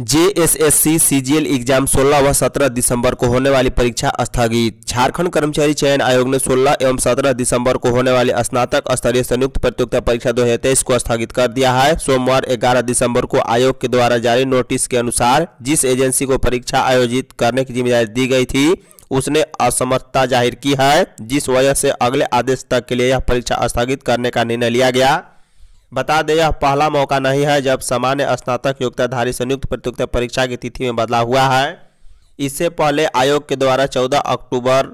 JSSC CGL exam 16 व 17 दिसंबर को होने वाली परीक्षा स्थगित झारखंड कर्मचारी चयन आयोग ने 16 एवं 17 दिसंबर को होने वाली स्नातक स्तरीय संयुक्त प्रतियोगिता परीक्षा 2023 को स्थगित कर दिया है सोमवार 11 दिसंबर को आयोग के द्वारा जारी नोटिस के अनुसार जिस एजेंसी को परीक्षा आयोजित करने की जिम्मेदारी दी गई थी उसने असमर्थता जाहिर की है जिस वजह से अगले आदेश तक के लिए यह परीक्षा स्थगित करने का निर्णय लिया गया बता दें यह पहला मौका नहीं है जब सामान्य स्नातक योग्यताधारी संयुक्त प्रतियोगिता परीक्षा की तिथि में बदलाव हुआ है इससे पहले आयोग के द्वारा 14 अक्टूबर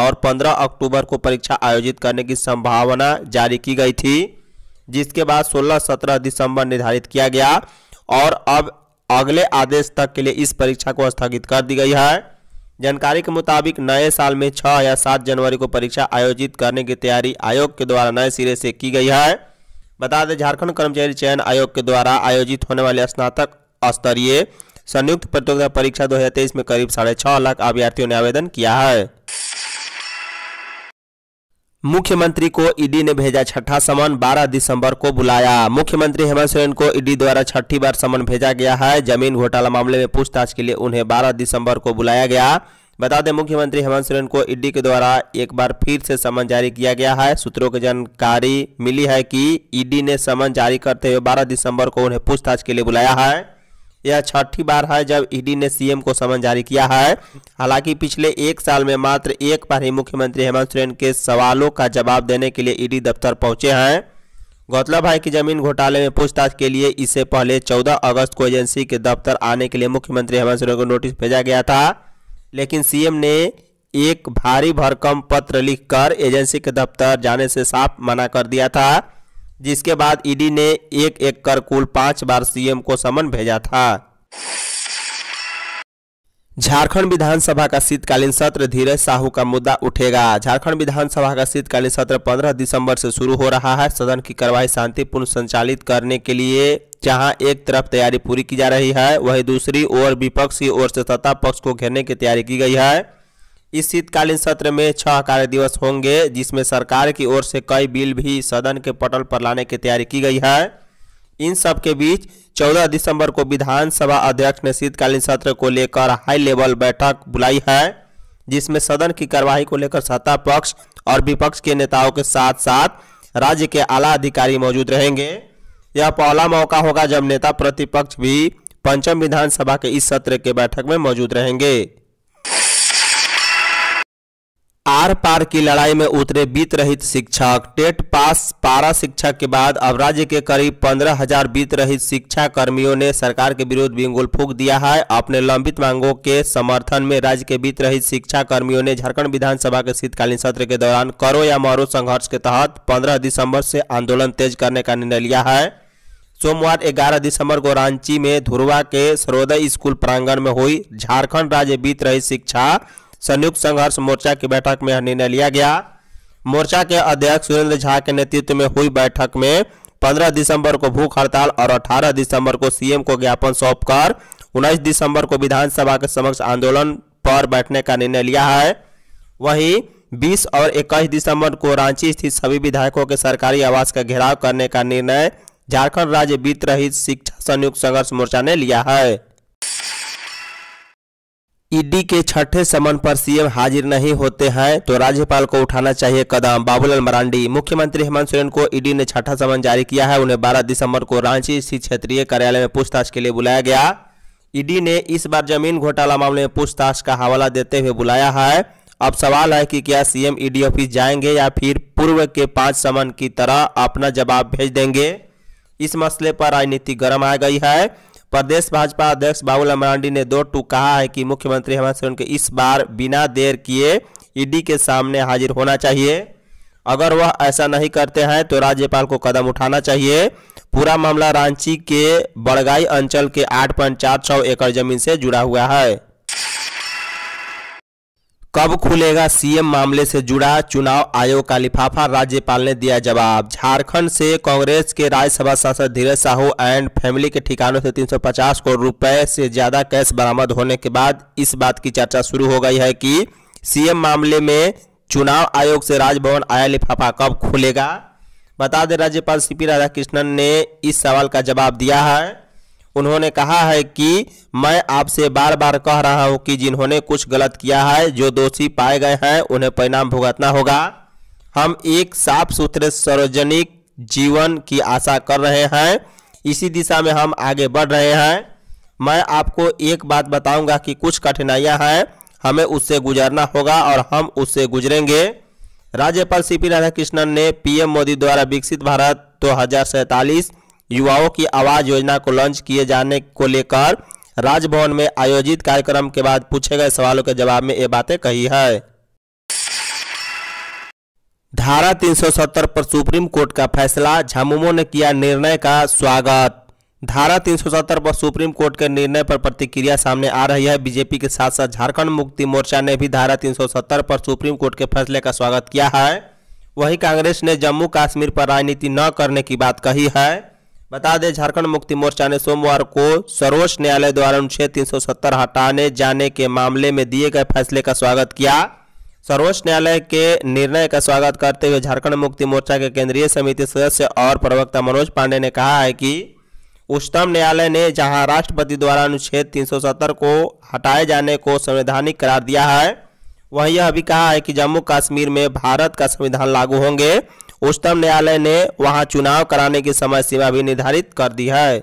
और 15 अक्टूबर को परीक्षा आयोजित करने की संभावना जारी की गई थी जिसके बाद 16-17 दिसंबर निर्धारित किया गया और अब अगले आदेश तक के लिए इस परीक्षा को स्थगित कर दी गई है जानकारी के मुताबिक नए साल में 6 या 7 जनवरी को परीक्षा आयोजित करने की तैयारी आयोग के द्वारा नए सिरे से की गई है बता दें झारखंड कर्मचारी चयन आयोग के द्वारा आयोजित होने वाले स्नातक स्तरीय संयुक्त प्रतियोगिता परीक्षा 2023 में करीब साढ़े छह लाख अभ्यर्थियों ने आवेदन किया है मुख्यमंत्री को ईडी ने भेजा छठा समन 12 दिसंबर को बुलाया मुख्यमंत्री हेमंत सोरेन को ईडी द्वारा छठी बार समन भेजा गया है जमीन घोटाला मामले में पूछताछ के लिए उन्हें 12 दिसंबर को बुलाया गया बता दें मुख्यमंत्री हेमंत सोरेन को ईडी के द्वारा एक बार फिर से समन जारी किया गया है सूत्रों की जानकारी मिली है कि ईडी ने समन जारी करते हुए 12 दिसंबर को उन्हें पूछताछ के लिए बुलाया है यह छठी बार है जब ईडी ने सीएम को समन जारी किया है हालांकि पिछले एक साल में मात्र एक बार ही मुख्यमंत्री हेमंत सोरेन के सवालों का जवाब देने के लिए ईडी दफ्तर पहुंचे हैं गौरतलब है कि जमीन घोटाले में पूछताछ के लिए इससे पहले 14 अगस्त को एजेंसी के दफ्तर आने के लिए मुख्यमंत्री हेमंत सोरेन को नोटिस भेजा गया था लेकिन सीएम ने एक भारी भरकम पत्र लिखकर एजेंसी के दफ्तर जाने से साफ मना कर दिया था जिसके बाद ईडी ने एक एक कर कुल पांच बार सीएम को समन भेजा था झारखंड विधानसभा का शीतकालीन सत्र धीरज साहू का मुद्दा उठेगा झारखंड विधानसभा का शीतकालीन सत्र 15 दिसंबर से शुरू हो रहा है सदन की कार्यवाही शांतिपूर्ण संचालित करने के लिए जहां एक तरफ तैयारी पूरी की जा रही है वहीं दूसरी ओर विपक्ष की ओर से सत्ता पक्ष को घेरने की तैयारी की गई है इस शीतकालीन सत्र में छह कार्य दिवस होंगे जिसमें सरकार की ओर से कई बिल भी सदन के पटल पर लाने की तैयारी की गई है इन सब के बीच 14 दिसंबर को विधानसभा अध्यक्ष ने शीतकालीन सत्र को लेकर हाई लेवल बैठक बुलाई है जिसमें सदन की कार्यवाही को लेकर सत्ता पक्ष और विपक्ष के नेताओं के साथ साथ राज्य के आला अधिकारी मौजूद रहेंगे यह पहला मौका होगा जब नेता प्रतिपक्ष भी पंचम विधानसभा के इस सत्र के बैठक में मौजूद रहेंगे आर पार की लड़ाई में उतरे बीत रहित शिक्षक टेट पास पारा शिक्षक के बाद अब राज्य के करीब पंद्रह हजार बीत रहित शिक्षा कर्मियों ने सरकार के विरोध बिंगुल फूक दिया है अपने लंबित मांगों के समर्थन में राज्य के बीत रहित शिक्षा कर्मियों ने झारखंड विधानसभा के शीतकालीन सत्र के दौरान करो या मारो संघर्ष के तहत पंद्रह दिसंबर से आंदोलन तेज करने का निर्णय लिया है सोमवार ग्यारह दिसंबर को रांची में धुरवा के सरोदय स्कूल प्रांगण में हुई झारखंड राज्य बीत रही शिक्षा संयुक्त संघर्ष मोर्चा की बैठक में यह निर्णय लिया गया मोर्चा के अध्यक्ष सुरेंद्र झा के नेतृत्व में हुई बैठक में 15 दिसंबर को भूख हड़ताल और 18 दिसंबर को सीएम को ज्ञापन सौंपकर 19 दिसंबर को विधानसभा के समक्ष आंदोलन पर बैठने का निर्णय लिया है वहीं 20 और 21 दिसंबर को रांची स्थित सभी विधायकों के सरकारी आवास का घेराव करने का निर्णय झारखंड राज्य वित्त रहित शिक्षा संयुक्त संघर्ष मोर्चा ने लिया है ईडी के छठे समन पर सीएम हाजिर नहीं होते हैं तो राज्यपाल को उठाना चाहिए कदम बाबूलाल मरांडी मुख्यमंत्री हेमंत सोरेन को ईडी ने छठा समन जारी किया है उन्हें 12 दिसंबर को रांची स्थित क्षेत्रीय कार्यालय में पूछताछ के लिए बुलाया गया ईडी ने इस बार जमीन घोटाला मामले में पूछताछ का हवाला देते हुए बुलाया है अब सवाल है कि क्या सीएम ईडी ऑफिस जाएंगे या फिर पूर्व के पांच समन की तरह अपना जवाब भेज देंगे इस मसले पर राजनीति गर्म आ गई है प्रदेश भाजपा अध्यक्ष बाबूलाल मरांडी ने दो टूक कहा है कि मुख्यमंत्री हेमंत सोरेन को इस बार बिना देर किए ईडी के सामने हाजिर होना चाहिए अगर वह ऐसा नहीं करते हैं तो राज्यपाल को कदम उठाना चाहिए पूरा मामला रांची के बड़गाई अंचल के आठ पॉइंट चार सौ एकड़ जमीन से जुड़ा हुआ है कब खुलेगा सीएम मामले से जुड़ा चुनाव आयोग का लिफाफा राज्यपाल ने दिया जवाब झारखंड से कांग्रेस के राज्यसभा सांसद धीरज साहू एंड फैमिली के ठिकानों से 350 करोड़ रुपए से ज्यादा कैश बरामद होने के बाद इस बात की चर्चा शुरू हो गई है कि सीएम मामले में चुनाव आयोग से राजभवन आया लिफाफा कब खुलेगा बता दें राज्यपाल सी पी राधाकृष्णन ने इस सवाल का जवाब दिया है उन्होंने कहा है कि मैं आपसे बार बार कह रहा हूं कि जिन्होंने कुछ गलत किया है जो दोषी पाए गए हैं उन्हें परिणाम भुगतना होगा हम एक साफ सुथरे सार्वजनिक जीवन की आशा कर रहे हैं इसी दिशा में हम आगे बढ़ रहे हैं मैं आपको एक बात बताऊंगा कि कुछ कठिनाइयां हैं हमें उससे गुजरना होगा और हम उससे गुजरेंगे राज्यपाल सी पी राधाकृष्णन ने पीएम मोदी द्वारा विकसित भारत दो तो युवाओं की आवाज़ योजना को लॉन्च किए जाने को लेकर राजभवन में आयोजित कार्यक्रम के बाद पूछे गए सवालों के जवाब में ये बातें कही है धारा 370 पर सुप्रीम कोर्ट का फैसला झामुमो ने किया निर्णय का स्वागत धारा 370 पर सुप्रीम कोर्ट के निर्णय पर प्रतिक्रिया सामने आ रही है बीजेपी के साथ साथ झारखंड मुक्ति मोर्चा ने भी धारा 370 पर सुप्रीम कोर्ट के फैसले का स्वागत किया है वहीं कांग्रेस ने जम्मू कश्मीर पर राजनीति न करने की बात कही है बता दें झारखंड मुक्ति मोर्चा ने सोमवार को सर्वोच्च न्यायालय द्वारा अनुच्छेद 370 हटाने जाने के मामले में दिए गए फैसले का स्वागत किया सर्वोच्च न्यायालय के निर्णय का स्वागत करते हुए झारखंड मुक्ति मोर्चा के केंद्रीय समिति सदस्य और प्रवक्ता मनोज पांडे ने कहा है कि उच्चतम न्यायालय ने जहां राष्ट्रपति द्वारा अनुच्छेद 370 को हटाए जाने को संवैधानिक करार दिया है वहीं यह भी कहा है कि जम्मू कश्मीर में भारत का संविधान लागू होंगे उच्चतम न्यायालय ने वहां चुनाव कराने की समय सीमा भी निर्धारित कर दी है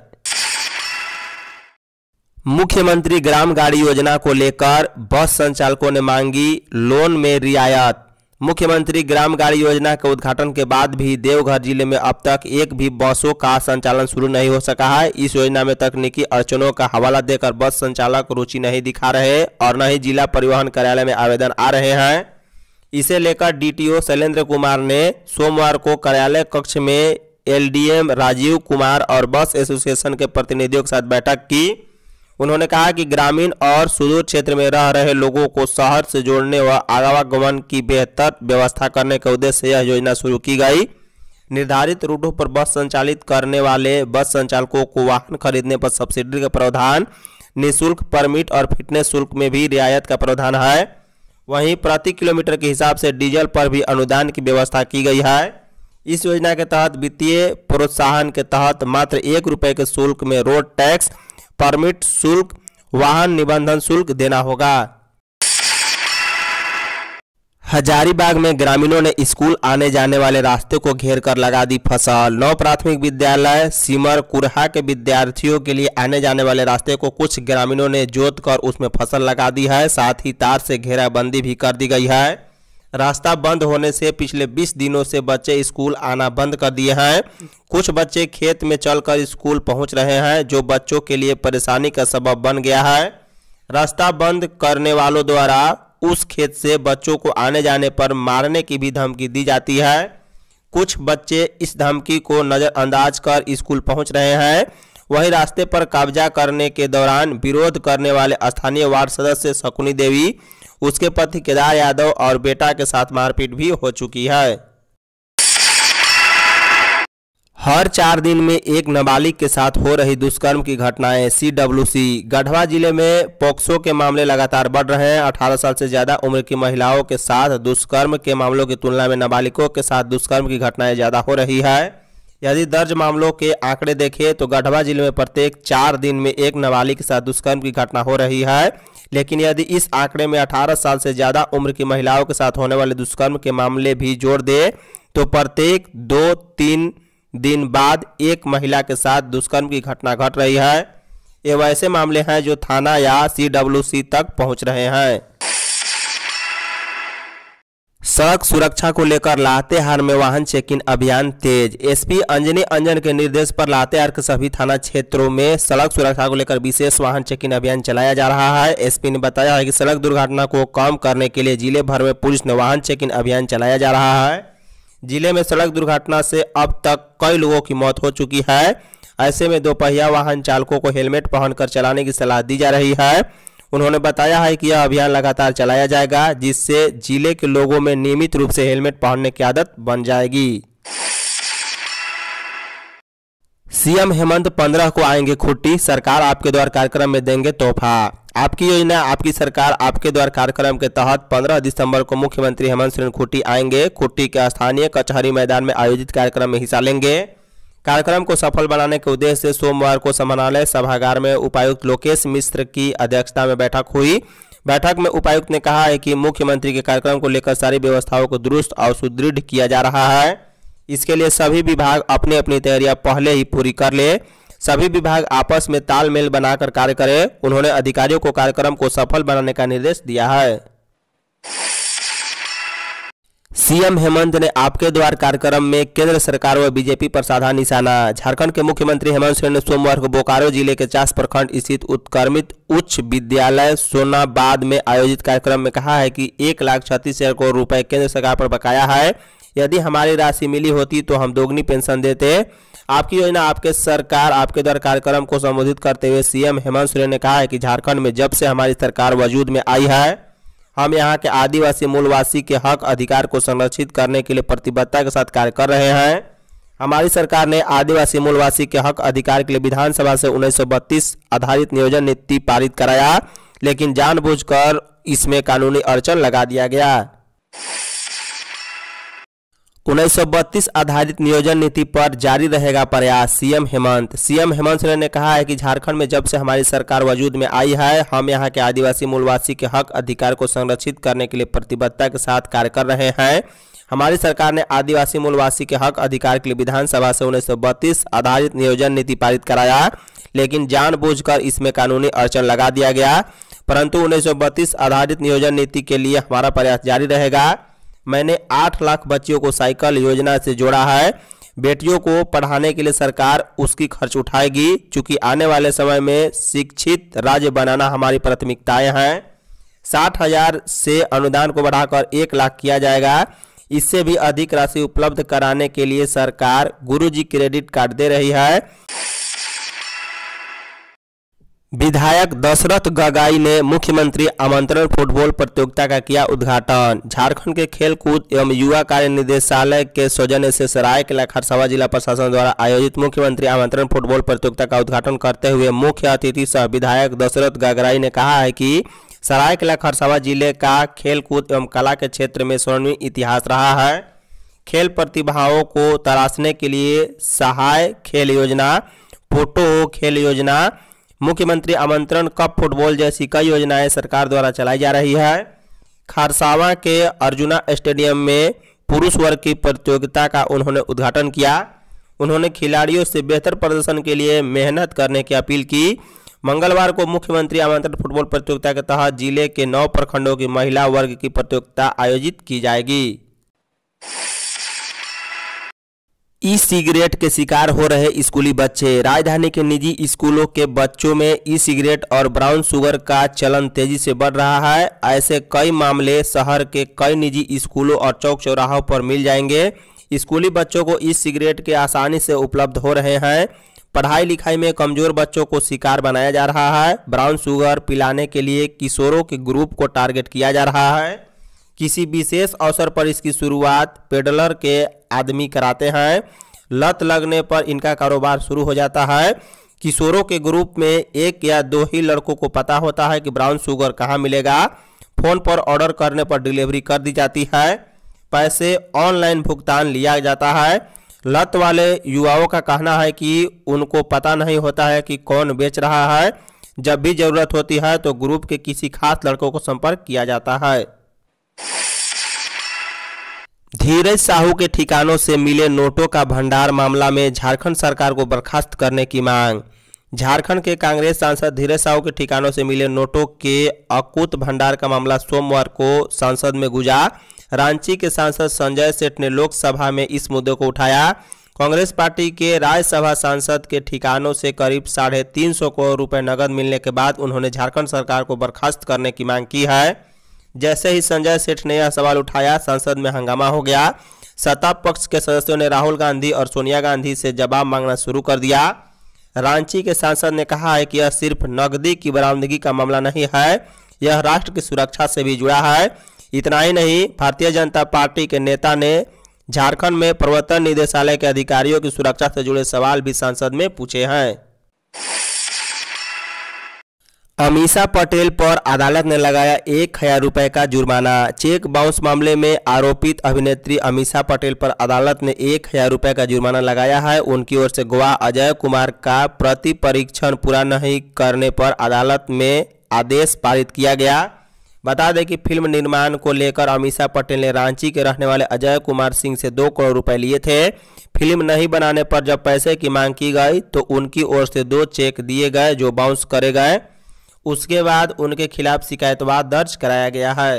मुख्यमंत्री ग्राम गाड़ी योजना को लेकर बस संचालकों ने मांगी लोन में रियायत मुख्यमंत्री ग्राम गाड़ी योजना के उद्घाटन के बाद भी देवघर जिले में अब तक एक भी बसों का संचालन शुरू नहीं हो सका है इस योजना में तकनीकी अड़चनों का हवाला देकर बस संचालक रुचि नहीं दिखा रहे और न ही जिला परिवहन कार्यालय में आवेदन आ रहे हैं इसे लेकर डीटीओ शैलेंद्र कुमार ने सोमवार को कार्यालय कक्ष में एलडीएम राजीव कुमार और बस एसोसिएशन के प्रतिनिधियों के साथ बैठक की उन्होंने कहा कि ग्रामीण और सुदूर क्षेत्र में रह रहे लोगों को शहर से जोड़ने व आवागमन की बेहतर व्यवस्था करने के उद्देश्य से यह योजना शुरू की गई निर्धारित रूटों पर बस संचालित करने वाले बस संचालकों को वाहन खरीदने पर सब्सिडी का प्रावधान निःशुल्क परमिट और फिटनेस शुल्क में भी रियायत का प्रावधान है वहीं प्रति किलोमीटर के हिसाब से डीजल पर भी अनुदान की व्यवस्था की गई है इस योजना के तहत वित्तीय प्रोत्साहन के तहत मात्र एक रुपये के शुल्क में रोड टैक्स परमिट शुल्क वाहन निबंधन शुल्क देना होगा हजारीबाग में ग्रामीणों ने स्कूल आने जाने वाले रास्ते को घेर कर लगा दी फसल नौ प्राथमिक विद्यालय सिमर कुरहा के विद्यार्थियों के लिए आने जाने वाले रास्ते को कुछ ग्रामीणों ने जोत कर उसमें फसल लगा दी है साथ ही तार से घेराबंदी भी कर दी गई है रास्ता बंद होने से पिछले 20 दिनों से बच्चे स्कूल आना बंद कर दिए हैं कुछ बच्चे खेत में चलकर स्कूल पहुंच रहे हैं जो बच्चों के लिए परेशानी का सबब बन गया है रास्ता बंद करने वालों द्वारा उस खेत से बच्चों को आने जाने पर मारने की भी धमकी दी जाती है कुछ बच्चे इस धमकी को नज़रअंदाज कर स्कूल पहुंच रहे हैं वहीं रास्ते पर कब्जा करने के दौरान विरोध करने वाले स्थानीय वार्ड सदस्य शकुनी देवी उसके पति केदार यादव और बेटा के साथ मारपीट भी हो चुकी है हर चार दिन में एक नाबालिग के साथ हो रही दुष्कर्म की घटनाएं सीडब्ल्यूसी गढ़वा जिले में पॉक्सो के मामले लगातार बढ़ रहे हैं 18 साल से ज्यादा उम्र की महिलाओं के साथ दुष्कर्म के मामलों की तुलना में नाबालिगों के साथ दुष्कर्म की घटनाएं ज्यादा हो रही है यदि दर्ज मामलों के आंकड़े देखें तो गढ़वा जिले में प्रत्येक चार दिन में एक नाबालिग के साथ दुष्कर्म की घटना हो रही है लेकिन यदि इस आंकड़े में अठारह साल से ज़्यादा उम्र की महिलाओं के साथ होने वाले दुष्कर्म के मामले भी जोड़ दे तो प्रत्येक दो तीन दिन बाद एक महिला के साथ दुष्कर्म की घटना घट रही है एवं ऐसे मामले हैं जो थाना या सीडब्ल्यूसी तक पहुंच रहे हैं सड़क सुरक्षा को लेकर लातेहार में वाहन चेकिंग अभियान तेज एसपी अंजनी अंजन के निर्देश पर लातेहार के सभी थाना क्षेत्रों में सड़क सुरक्षा को लेकर विशेष वाहन चेकिंग अभियान चलाया जा रहा है एसपी ने बताया है कि सड़क दुर्घटना को कम करने के लिए जिले भर में पुलिस ने वाहन चेकिंग अभियान चलाया जा रहा है जिले में सड़क दुर्घटना से अब तक कई लोगों की मौत हो चुकी है ऐसे में दोपहिया वाहन चालकों को हेलमेट पहनकर चलाने की सलाह दी जा रही है उन्होंने बताया है कि यह अभियान लगातार चलाया जाएगा जिससे जिले के लोगों में नियमित रूप से हेलमेट पहनने की आदत बन जाएगी सीएम हेमंत पंद्रह को आएंगे खुट्टी सरकार आपके द्वारा कार्यक्रम में देंगे तोहफा आपकी योजना आपकी सरकार आपके द्वारा कार्यक्रम के तहत 15 दिसंबर को मुख्यमंत्री हेमंत सोरेन खुट्टी आएंगे खुट्टी के स्थानीय कचहरी मैदान में आयोजित कार्यक्रम में हिस्सा लेंगे कार्यक्रम को सफल बनाने के उद्देश्य से सोमवार को समानालय सभागार में उपायुक्त लोकेश मिश्र की अध्यक्षता में बैठक हुई बैठक में उपायुक्त ने कहा है कि मुख्यमंत्री के कार्यक्रम को लेकर सारी व्यवस्थाओं को दुरुस्त और सुदृढ़ किया जा रहा है इसके लिए सभी विभाग अपनी अपनी तैयारियां पहले ही पूरी कर ले सभी विभाग आपस में तालमेल बनाकर कार्य करें उन्होंने अधिकारियों को कार्यक्रम को सफल बनाने का निर्देश दिया है सीएम हेमंत ने आपके द्वार कार्यक्रम में केंद्र सरकार व बीजेपी पर साधा निशाना झारखंड के मुख्यमंत्री हेमंत सोरेन ने सोमवार को बोकारो जिले के चास प्रखंड स्थित उत्कर्मित उच्च विद्यालय सोनाबाद में आयोजित कार्यक्रम में कहा है कि एक लाख छत्तीस हजार करोड़ रुपए केंद्र सरकार पर बकाया है यदि हमारी राशि मिली होती तो हम दोगुनी पेंशन देते आपकी योजना आपके सरकार आपके द्वारा कार्यक्रम को संबोधित करते हुए सीएम हेमंत सोरेन ने कहा है कि झारखंड में जब से हमारी सरकार वजूद में आई है हम यहाँ के आदिवासी मूलवासी के हक अधिकार को संरक्षित करने के लिए प्रतिबद्धता के साथ कार्य कर रहे हैं हमारी सरकार ने आदिवासी मूलवासी के हक अधिकार के लिए विधानसभा से 1932 आधारित नियोजन नीति पारित कराया लेकिन जानबूझकर इसमें कानूनी अड़चन लगा दिया गया उन्नीस आधारित नियोजन नीति पर जारी रहेगा प्रयास सीएम हेमंत सीएम हेमंत सोरेन ने कहा है कि झारखंड में जब से हमारी सरकार वजूद में आई है हम यहां के आदिवासी मूलवासी के हक अधिकार को संरक्षित करने के लिए प्रतिबद्धता के साथ कार्य कर रहे हैं हमारी सरकार ने आदिवासी मूलवासी के हक अधिकार के लिए विधानसभा से उन्नीस आधारित नियोजन नीति पारित कराया लेकिन जान इसमें कानूनी अड़चन लगा दिया गया परंतु उन्नीस आधारित नियोजन नीति के लिए हमारा प्रयास जारी रहेगा मैंने आठ लाख बच्चियों को साइकिल योजना से जोड़ा है बेटियों को पढ़ाने के लिए सरकार उसकी खर्च उठाएगी चूँकि आने वाले समय में शिक्षित राज्य बनाना हमारी प्राथमिकताएं हैं साठ हजार से अनुदान को बढ़ाकर एक लाख किया जाएगा इससे भी अधिक राशि उपलब्ध कराने के लिए सरकार गुरुजी क्रेडिट कार्ड दे रही है विधायक दशरथ गगाई ने मुख्यमंत्री आमंत्रण फुटबॉल प्रतियोगिता का किया उद्घाटन झारखंड के खेलकूद एवं युवा कार्य निदेशालय के सौजन्य से सराय सरायकेला खरसावा जिला प्रशासन द्वारा आयोजित मुख्यमंत्री आमंत्रण फुटबॉल प्रतियोगिता का उद्घाटन करते हुए मुख्य अतिथि सह विधायक दशरथ गगराई ने कहा है कि सरायकेला खरसावा जिले का खेलकूद एवं कला के क्षेत्र में स्वर्णी इतिहास रहा है खेल प्रतिभाओं को तराशने के लिए सहाय खेल योजना फोटो खेल योजना मुख्यमंत्री आमंत्रण कप फुटबॉल जैसी कई योजनाएं सरकार द्वारा चलाई जा रही है खारसावा के अर्जुना स्टेडियम में पुरुष वर्ग की प्रतियोगिता का उन्होंने उद्घाटन किया उन्होंने खिलाड़ियों से बेहतर प्रदर्शन के लिए मेहनत करने की अपील की मंगलवार को मुख्यमंत्री आमंत्रण फुटबॉल प्रतियोगिता के तहत जिले के नौ प्रखंडों की महिला वर्ग की प्रतियोगिता आयोजित की जाएगी ई सिगरेट के शिकार हो रहे स्कूली बच्चे राजधानी के निजी स्कूलों के बच्चों में ई सिगरेट और ब्राउन शुगर का चलन तेजी से बढ़ रहा है ऐसे कई मामले शहर के कई निजी स्कूलों और चौक चौराहों पर मिल जाएंगे स्कूली बच्चों को ई सिगरेट के आसानी से उपलब्ध हो रहे हैं पढ़ाई लिखाई में कमजोर बच्चों को शिकार बनाया जा रहा है ब्राउन शुगर पिलाने के लिए किशोरों के ग्रुप को टारगेट किया जा रहा है किसी विशेष अवसर पर इसकी शुरुआत पेडलर के आदमी कराते हैं लत लगने पर इनका कारोबार शुरू हो जाता है किशोरों के ग्रुप में एक या दो ही लड़कों को पता होता है कि ब्राउन शुगर कहाँ मिलेगा फ़ोन पर ऑर्डर करने पर डिलीवरी कर दी जाती है पैसे ऑनलाइन भुगतान लिया जाता है लत वाले युवाओं का कहना है कि उनको पता नहीं होता है कि कौन बेच रहा है जब भी ज़रूरत होती है तो ग्रुप के किसी खास लड़कों को संपर्क किया जाता है धीरज साहू के ठिकानों से मिले नोटों का भंडार मामला में झारखंड सरकार को बर्खास्त करने की मांग झारखंड के कांग्रेस सांसद धीरज साहू के ठिकानों से मिले नोटों के अकूत भंडार का मामला सोमवार को संसद में गुजा रांची के सांसद संजय सेठ ने लोकसभा में इस मुद्दे को उठाया कांग्रेस पार्टी के राज्यसभा सांसद के ठिकानों से करीब साढ़े तीन सौ करोड़ रुपये नकद मिलने के बाद उन्होंने झारखंड सरकार को बर्खास्त करने की मांग की है जैसे ही संजय सेठ ने यह सवाल उठाया संसद में हंगामा हो गया सत्ता पक्ष के सदस्यों ने राहुल गांधी और सोनिया गांधी से जवाब मांगना शुरू कर दिया रांची के सांसद ने कहा है कि यह सिर्फ नकदी की बरामदगी का मामला नहीं है यह राष्ट्र की सुरक्षा से भी जुड़ा है इतना ही नहीं भारतीय जनता पार्टी के नेता ने झारखंड में प्रवर्तन निदेशालय के अधिकारियों की सुरक्षा से जुड़े सवाल भी संसद में पूछे हैं अमीषा पटेल पर अदालत ने लगाया एक हजार रुपये का जुर्माना चेक बाउंस मामले में आरोपित अभिनेत्री अमीषा पटेल पर अदालत ने एक हजार रुपये का जुर्माना लगाया है उनकी ओर से गवाह अजय कुमार का प्रति परीक्षण पूरा नहीं करने पर अदालत में आदेश पारित किया गया बता दें कि फिल्म निर्माण को लेकर अमीषा पटेल ने रांची के रहने वाले अजय कुमार सिंह से दो करोड़ रुपए लिए थे फिल्म नहीं बनाने पर जब पैसे की मांग की गई तो उनकी ओर से दो चेक दिए गए जो बाउंस करे गए उसके बाद उनके खिलाफ शिकायतवाद दर्ज कराया गया है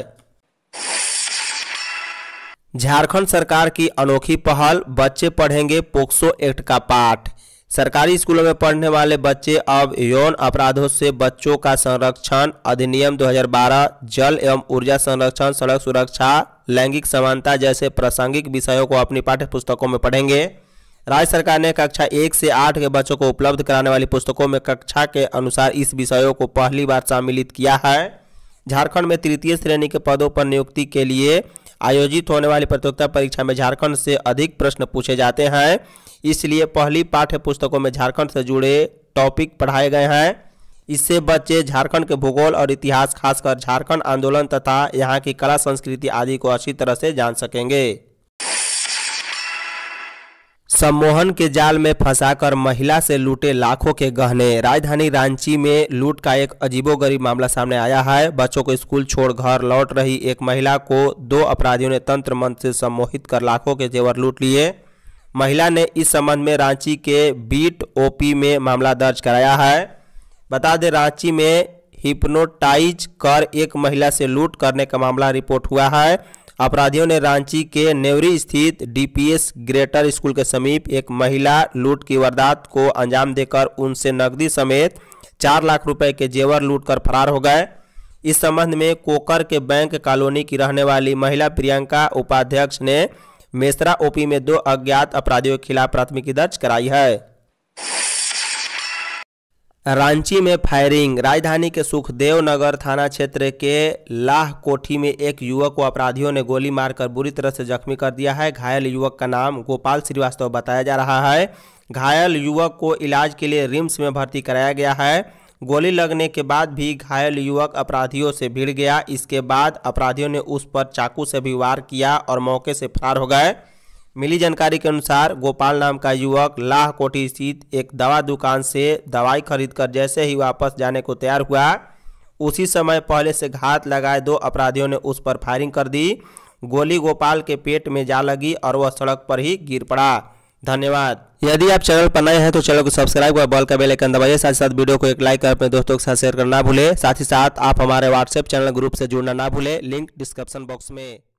झारखंड सरकार की अनोखी पहल बच्चे पढ़ेंगे पोक्सो एक्ट का पाठ सरकारी स्कूलों में पढ़ने वाले बच्चे अब यौन अपराधों से बच्चों का संरक्षण अधिनियम 2012 जल एवं ऊर्जा संरक्षण सड़क सुरक्षा लैंगिक समानता जैसे प्रासंगिक विषयों को अपनी पाठ्य पुस्तकों में पढ़ेंगे राज्य सरकार ने कक्षा एक से आठ के बच्चों को उपलब्ध कराने वाली पुस्तकों में कक्षा के अनुसार इस विषयों को पहली बार सम्मिलित किया है झारखंड में तृतीय श्रेणी के पदों पर नियुक्ति के लिए आयोजित होने वाली प्रतियोगिता परीक्षा में झारखंड से अधिक प्रश्न पूछे जाते हैं इसलिए पहली पाठ्य पुस्तकों में झारखंड से जुड़े टॉपिक पढ़ाए गए हैं इससे बच्चे झारखंड के भूगोल और इतिहास खासकर झारखंड आंदोलन तथा यहाँ की कला संस्कृति आदि को अच्छी तरह से जान सकेंगे सम्मोहन के जाल में फंसाकर महिला से लूटे लाखों के गहने राजधानी रांची में लूट का एक अजीबोगरीब मामला सामने आया है बच्चों को स्कूल छोड़ घर लौट रही एक महिला को दो अपराधियों ने तंत्र मंत्र से सम्मोहित कर लाखों के जेवर लूट लिए महिला ने इस संबंध में रांची के बीट ओपी में मामला दर्ज कराया है बता दें रांची में हिप्नोटाइज कर एक महिला से लूट करने का मामला रिपोर्ट हुआ है अपराधियों ने रांची के नेवरी स्थित डीपीएस ग्रेटर स्कूल के समीप एक महिला लूट की वारदात को अंजाम देकर उनसे नकदी समेत चार लाख रुपए के जेवर लूटकर फरार हो गए इस संबंध में कोकर के बैंक कॉलोनी की रहने वाली महिला प्रियंका उपाध्यक्ष ने मेसरा ओपी में दो अज्ञात अपराधियों के खिलाफ प्राथमिकी दर्ज कराई है रांची में फायरिंग राजधानी के सुखदेव नगर थाना क्षेत्र के लाह कोठी में एक युवक को अपराधियों ने गोली मारकर बुरी तरह से जख्मी कर दिया है घायल युवक का नाम गोपाल श्रीवास्तव बताया जा रहा है घायल युवक को इलाज के लिए रिम्स में भर्ती कराया गया है गोली लगने के बाद भी घायल युवक अपराधियों से भिड़ गया इसके बाद अपराधियों ने उस पर चाकू से भी वार किया और मौके से फरार हो गए मिली जानकारी के अनुसार गोपाल नाम का युवक लाह कोठी स्थित एक दवा दुकान से दवाई खरीदकर जैसे ही वापस जाने को तैयार हुआ उसी समय पहले से घात लगाए दो अपराधियों ने उस पर फायरिंग कर दी गोली गोपाल के पेट में जा लगी और वह सड़क पर ही गिर पड़ा धन्यवाद यदि आप चैनल पर नए हैं तो चैनल को सब्सक्राइब और बॉल का बेल आइकन दबाइए साथ साथ वीडियो को एक लाइक कर अपने दोस्तों के साथ शेयर करना ना भूले साथ ही साथ आप हमारे व्हाट्सएप चैनल ग्रुप से जुड़ना ना भूले लिंक डिस्क्रिप्शन बॉक्स में